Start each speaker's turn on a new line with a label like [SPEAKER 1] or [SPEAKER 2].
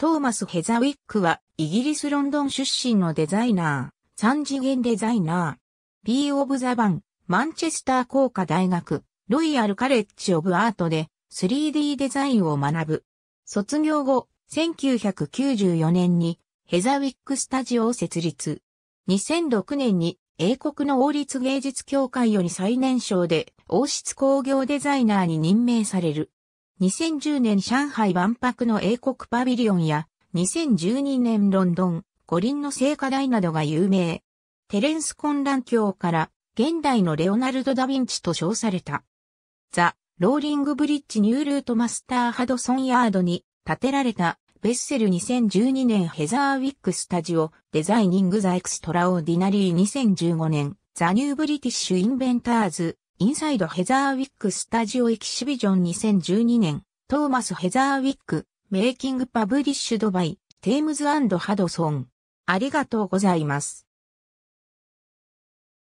[SPEAKER 1] トーマス・ヘザ
[SPEAKER 2] ウィックは、イギリス・ロンドン出身のデザイナー、三次元デザイナー、B オブザバン、マンチェスター工科大学、ロイヤル・カレッジ・オブ・アートで 3D デザインを学ぶ。卒業後、1994年にヘザウィック・スタジオを設立。2006年に英国の王立芸術協会より最年少で王室工業デザイナーに任命される。2010年上海万博の英国パビリオンや、2012年ロンドン、五輪の聖火台などが有名。テレンス混乱鏡から、現代のレオナルド・ダ・ヴィンチと称された。ザ・ローリング・ブリッジ・ニュールート・マスター・ハドソン・ヤードに建てられた、ベッセル2012年ヘザー・ウィック・スタジオ、デザイニング・ザ・エクストラ・オーディナリー2015年、ザ・ニュー・ブリティッシュ・インベンターズ、インサイドヘザーウィックスタジオエキシビジョン2012年、トーマスヘザーウィック、メイキングパブリッシュドバイ、テームズハドソン。ありがとうございます。